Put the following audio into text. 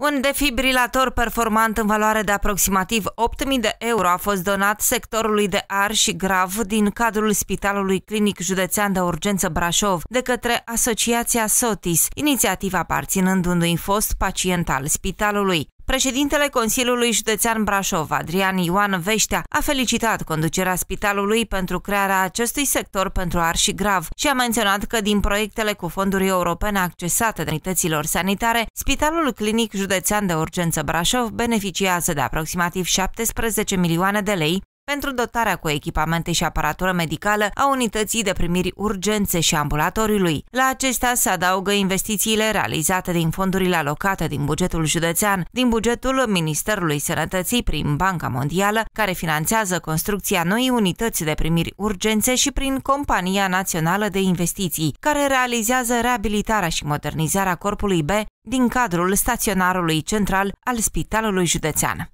Un defibrilator performant în valoare de aproximativ 8.000 de euro a fost donat sectorului de ar și grav din cadrul Spitalului Clinic Județean de Urgență Brașov de către Asociația SOTIS, inițiativa aparținând unui fost pacient al spitalului. Președintele Consiliului Județean Brașov, Adrian Ioan Veștea, a felicitat conducerea spitalului pentru crearea acestui sector pentru arși grav și a menționat că din proiectele cu fonduri europene accesate de unităților sanitare, Spitalul Clinic Județean de Urgență Brașov beneficiază de aproximativ 17 milioane de lei pentru dotarea cu echipamente și aparatură medicală a unității de primiri urgențe și ambulatoriului. La acestea se adaugă investițiile realizate din fondurile alocate din bugetul județean, din bugetul Ministerului Sănătății prin Banca Mondială, care finanțează construcția noii unități de primiri urgențe și prin Compania Națională de Investiții, care realizează reabilitarea și modernizarea Corpului B din cadrul staționarului central al Spitalului Județean.